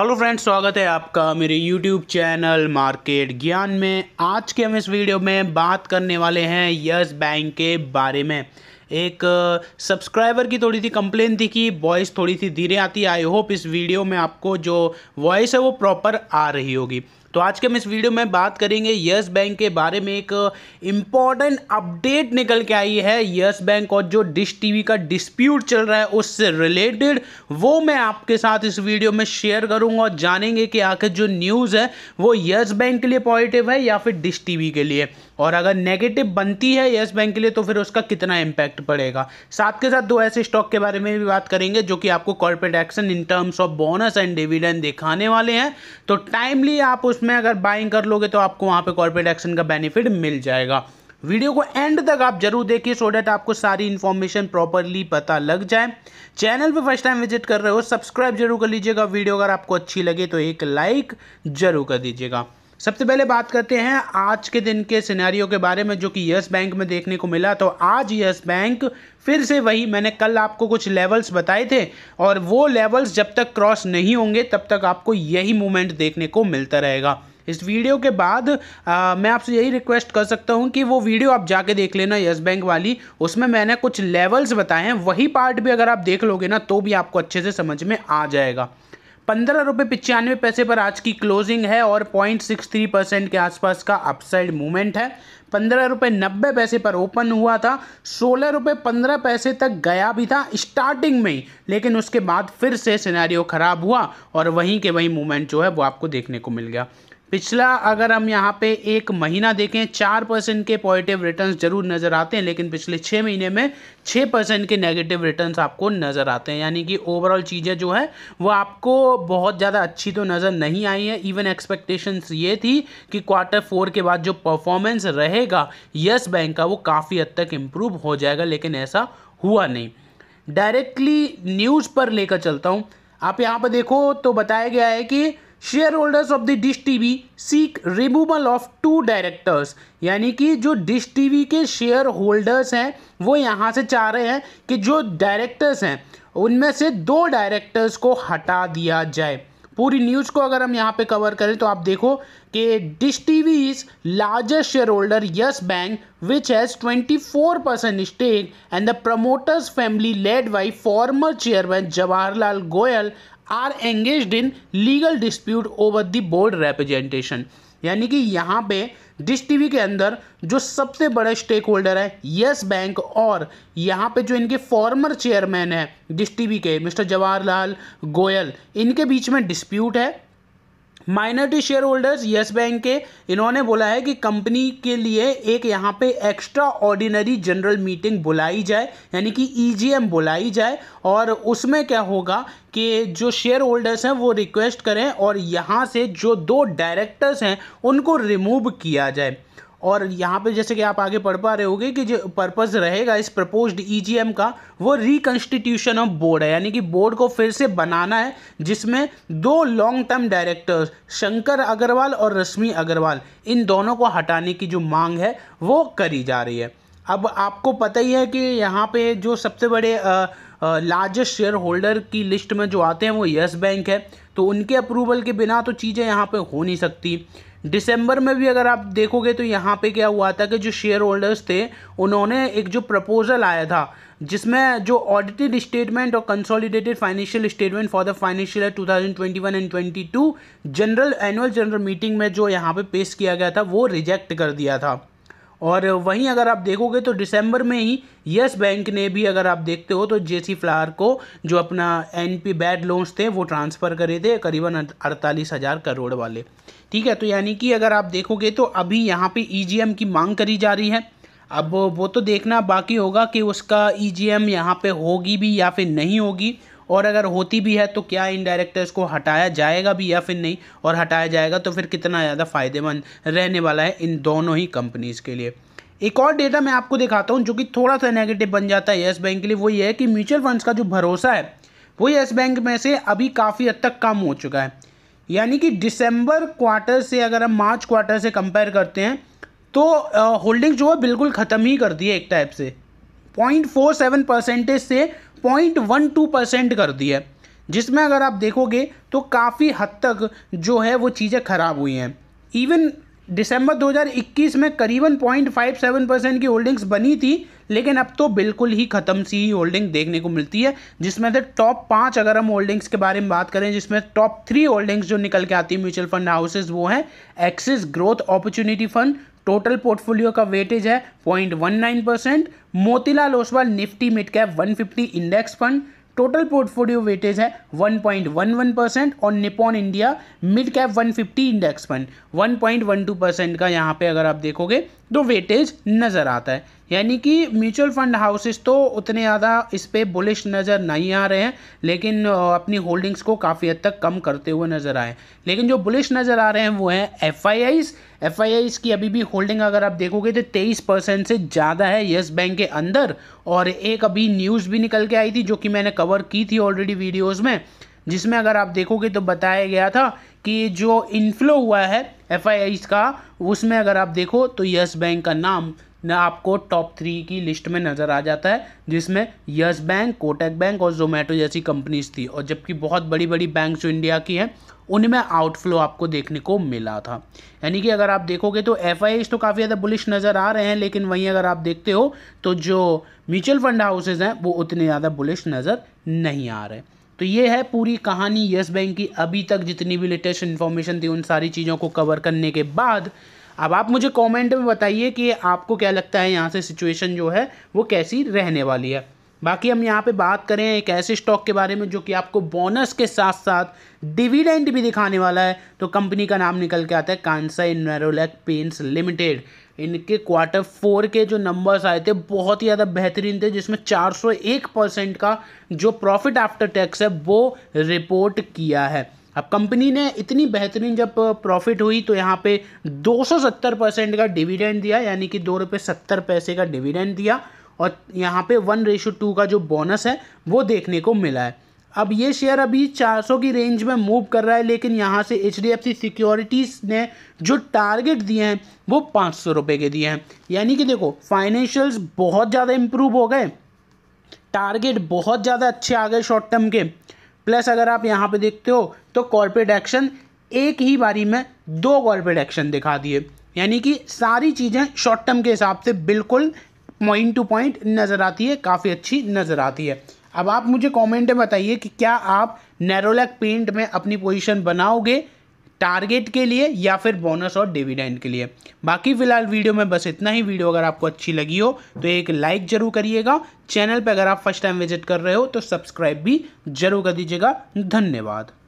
hello friends स्वागत है आपका मेरे यूट्यूब चैनल मार्केट ज्ञान में आज के हम इस वीडियो में बात करने वाले हैं यस बैंक के बारे में एक सब्सक्राइबर uh, की थोड़ी सी कंप्लेन थी कि वॉइस थोड़ी सी धीरे आती है आई होप इस वीडियो में आपको जो वॉइस है वो प्रॉपर आ रही होगी तो आज के हम इस वीडियो में बात करेंगे यस बैंक के बारे में एक इम्पॉर्टेंट अपडेट निकल के आई है यस बैंक और जो डिश टीवी का डिस्प्यूट चल रहा है उससे रिलेटेड वो मैं आपके साथ इस वीडियो में शेयर करूंगा और जानेंगे कि आखिर जो न्यूज़ है वो यस बैंक के लिए पॉजिटिव है या फिर डिश टी के लिए और अगर नेगेटिव बनती है यस बैंक के लिए तो फिर उसका कितना इम्पैक्ट पड़ेगा साथ के साथ दो ऐसे स्टॉक के बारे में भी बात करेंगे जो कि आपको corporate action in terms of bonus and dividend दिखाने वाले हैं तो टाइमली आप उस उसमें अगर बाइंग कर लोगे तो आपको वहाँ पर कॉर्पोरेट एक्शन का बेनिफिट मिल जाएगा वीडियो को एंड तक आप जरूर देखिए सो डेट आपको सारी इन्फॉर्मेशन प्रॉपरली पता लग जाए चैनल पे फर्स्ट टाइम विजिट कर रहे हो सब्सक्राइब जरूर कर लीजिएगा वीडियो अगर आपको अच्छी लगे तो एक लाइक जरूर कर दीजिएगा सबसे पहले बात करते हैं आज के दिन के सिनेरियो के बारे में जो कि यस बैंक में देखने को मिला तो आज यस बैंक फिर से वही मैंने कल आपको कुछ लेवल्स बताए थे और वो लेवल्स जब तक क्रॉस नहीं होंगे तब तक आपको यही मूवमेंट देखने को मिलता रहेगा इस वीडियो के बाद आ, मैं आपसे यही रिक्वेस्ट कर सकता हूँ कि वो वीडियो आप जाके देख लेना यस बैंक वाली उसमें मैंने कुछ लेवल्स बताए हैं वही पार्ट भी अगर आप देख लोगे ना तो भी आपको अच्छे से समझ में आ जाएगा पंद्रह रुपये पचानवे पैसे पर आज की क्लोजिंग है और पॉइंट सिक्स थ्री परसेंट के आसपास का अपसाइड मूवमेंट है पंद्रह रुपये नब्बे पैसे पर ओपन हुआ था सोलह रुपये पंद्रह पैसे तक गया भी था स्टार्टिंग में ही लेकिन उसके बाद फिर से सिनेरियो ख़राब हुआ और वहीं के वहीं मूवमेंट जो है वो आपको देखने को मिल गया पिछला अगर हम यहाँ पे एक महीना देखें चार परसेंट के पॉजिटिव रिटर्न्स जरूर नज़र आते हैं लेकिन पिछले छः महीने में छः परसेंट के नेगेटिव रिटर्न्स आपको नज़र आते हैं यानी कि ओवरऑल चीज़ें जो है वो आपको बहुत ज़्यादा अच्छी तो नज़र नहीं आई है इवन एक्सपेक्टेशंस ये थी कि क्वार्टर फोर के बाद जो परफॉर्मेंस रहेगा यस बैंक का वो काफ़ी हद तक इम्प्रूव हो जाएगा लेकिन ऐसा हुआ नहीं डायरेक्टली न्यूज़ पर लेकर चलता हूँ आप यहाँ पर देखो तो बताया गया है कि shareholders of the Dish TV seek removal of two directors यानी कि जो डिश टीवी के शेयर होल्डर्स हैं वो यहाँ से चाह रहे हैं कि जो डायरेक्टर्स हैं उनमें से दो डायरेक्टर्स को हटा दिया जाए पूरी न्यूज़ को अगर हम यहाँ पे कवर करें तो आप देखो कि Dish TV is largest shareholder Yes Bank which has four percent stake and the promoters family led by former chairman Jawaharlal Goyal are engage in legal dispute over the board representation यानी कि यहाँ पे dish TV के अंदर जो सबसे बड़े stakeholder है यस बैंक और यहाँ पे जो इनके फॉर्मर चेयरमैन है डिश टीवी के मिस्टर जवाहरलाल गोयल इनके बीच में डिस्प्यूट है minority shareholders Yes Bank के इन्होंने बोला है कि कंपनी के लिए एक यहाँ पे एक्स्ट्रा ऑर्डिनरी जनरल मीटिंग बुलाई जाए यानी कि ईजीएम e बुलाई जाए और उसमें क्या होगा कि जो शेयर होल्डर्स हैं वो रिक्वेस्ट करें और यहाँ से जो दो डायरेक्टर्स हैं उनको रिमूव किया जाए और यहाँ पे जैसे कि आप आगे पढ़ पा रहे होगे कि जो पर्पज़ रहेगा इस प्रपोज्ड ईजीएम e का वो रिकन्स्टिट्यूशन ऑफ बोर्ड है यानी कि बोर्ड को फिर से बनाना है जिसमें दो long term directors Shankar Agarwal और रश्मि अग्रवाल इन दोनों को हटाने की जो मांग है वो करी जा रही है अब आपको पता ही है कि यहाँ पे जो सबसे बड़े लार्जेस्ट शेयर होल्डर की लिस्ट में जो आते हैं वो यस बैंक है तो उनके अप्रूवल के बिना तो चीज़ें यहाँ पे हो नहीं सकती दिसंबर में भी अगर आप देखोगे तो यहाँ पे क्या हुआ था कि जो शेयर होल्डर्स थे उन्होंने एक जो प्रपोजल आया था जिसमें जो ऑडिटेड स्टेटमेंट और consolidated financial statement for the financial year 2021 and 22 general annual general meeting में जो यहाँ पे पेश किया गया था वो रिजेक्ट कर दिया था और वहीं अगर आप देखोगे तो दिसंबर में ही यस बैंक ने भी अगर आप देखते हो तो जेसी फ्लावर को जो अपना एन पी बैड लोन्स थे वो ट्रांसफ़र करे थे करीबन अड़तालीस हज़ार करोड़ वाले ठीक है तो यानी कि अगर आप देखोगे तो अभी यहाँ पे ई e की मांग करी जा रही है अब वो तो देखना बाकी होगा कि उसका ई जी एम यहाँ पर होगी भी या फिर नहीं होगी और अगर होती भी है तो क्या इन डायरेक्टर्स को हटाया जाएगा भी या फिर नहीं और हटाया जाएगा तो फिर कितना ज़्यादा फ़ायदेमंद रहने वाला है इन दोनों ही कंपनीज़ के लिए एक और डेटा मैं आपको दिखाता हूँ जो कि थोड़ा सा नेगेटिव बन जाता है येस बैंक के लिए वो ये है कि म्यूचुअल फंड्स का जो भरोसा है वो येस बैंक में से अभी काफ़ी हद तक कम हो चुका है यानी कि दिसंबर क्वार्टर से अगर हम मार्च क्वार्टर से कंपेयर करते हैं तो होल्डिंग जो है बिल्कुल ख़त्म ही कर दी है एक टाइप से पॉइंट फोर सेवन परसेंटेज से पॉइंट वन टू परसेंट कर दी है जिसमें अगर आप देखोगे तो काफ़ी हद तक जो है वो चीज़ें ख़राब हुई हैं इवन दिसंबर 2021 में करीबन 0.57 परसेंट की होल्डिंग्स बनी थी लेकिन अब तो बिल्कुल ही ख़त्म सी होल्डिंग देखने को मिलती है जिसमें से टॉप पाँच अगर हम होल्डिंग्स के बारे में बात करें जिसमें टॉप थ्री होल्डिंग्स जो निकल के आती है म्यूचुअल फंड हाउसेज वो हैं Axis growth opportunity fund total portfolio का वेटेज है 0.19 percent Motilal Oswal Nifty mid cap 150 index fund total portfolio weightage है 1.11 परसेंट और Nippon India mid cap 150 index fund 1.12 percent का यहाँ पे अगर आप देखोगे दो वेटेज नज़र आता है यानी कि म्यूचुअल फंड हाउसेस तो उतने ज़्यादा इस पर बुलिश नज़र नहीं आ रहे हैं लेकिन अपनी होल्डिंग्स को काफ़ी हद तक कम करते हुए नज़र आए लेकिन जो बुलिश नज़र आ रहे हैं वो हैं F I Is F I Is की अभी भी होल्डिंग अगर आप देखोगे तो तेईस परसेंट से ज़्यादा है येस बैंक के अंदर और एक अभी न्यूज़ भी निकल के आई थी जो कि मैंने कवर की थी ऑलरेडी वीडियोज़ में जिसमें अगर आप देखोगे तो बताया गया था कि जो इनफ्लो हुआ है एफ का उसमें अगर आप देखो तो यस बैंक का नाम ना आपको टॉप थ्री की लिस्ट में नज़र आ जाता है जिसमें यस बैंक कोटक बैंक और जोमेटो जैसी कंपनीज थी और जबकि बहुत बड़ी बड़ी बैंक जो इंडिया की हैं उनमें आउटफ्लो आपको देखने को मिला था यानी कि अगर आप देखोगे तो एफ तो काफ़ी ज़्यादा बुलिश नज़र आ रहे हैं लेकिन वहीं अगर आप देखते हो तो जो म्यूचुअल फंड हाउसेज़ हैं वो उतने ज़्यादा बुलिश नज़र नहीं आ रहे तो ये है पूरी कहानी येस बैंक की अभी तक जितनी भी लेटेस्ट इन्फॉर्मेशन थी उन सारी चीज़ों को कवर करने के बाद अब आप मुझे कमेंट में बताइए कि आपको क्या लगता है यहाँ से सिचुएशन जो है वो कैसी रहने वाली है बाकी हम यहाँ पे बात करें एक ऐसे स्टॉक के बारे में जो कि आपको बोनस के साथ साथ डिविडेंड भी दिखाने वाला है तो कंपनी का नाम निकल के आता है कांसाई नेरोलैक पेंट्स लिमिटेड इनके क्वार्टर फोर के जो नंबर्स आए थे बहुत ही ज़्यादा बेहतरीन थे जिसमें 401 परसेंट का जो प्रॉफिट आफ्टर टैक्स है वो रिपोर्ट किया है अब कंपनी ने इतनी बेहतरीन जब प्रॉफिट हुई तो यहाँ पे 270 परसेंट का डिविडेंड दिया यानी कि दो रुपये सत्तर पैसे का डिविडेंड दिया और यहाँ पे वन रेशो टू का जो बोनस है वो देखने को मिला है अब ये शेयर अभी 400 की रेंज में मूव कर रहा है लेकिन यहाँ से H D F C securities ने जो टारगेट दिए हैं वो पाँच सौ रुपये के दिए हैं यानी कि देखो फाइनेंशियल्स बहुत ज़्यादा इम्प्रूव हो गए टारगेट बहुत ज़्यादा अच्छे आ गए शॉर्ट टर्म के प्लस अगर आप यहाँ पे देखते हो तो कॉरपोरेट एक्शन एक ही बारी में दो कॉरपोरेट एक्शन दिखा दिए यानी कि सारी चीज़ें शॉर्ट टर्म के हिसाब से बिल्कुल पॉइंट टू पॉइंट नज़र आती है काफ़ी अच्छी नज़र आती है अब आप मुझे कमेंट में बताइए कि क्या आप नैरोलैक पेंट में अपनी पोजीशन बनाओगे टारगेट के लिए या फिर बोनस और डिविडेंड के लिए बाकी फिलहाल वीडियो में बस इतना ही वीडियो अगर आपको अच्छी लगी हो तो एक लाइक जरूर करिएगा चैनल पर अगर आप फर्स्ट टाइम विजिट कर रहे हो तो सब्सक्राइब भी जरूर कर दीजिएगा धन्यवाद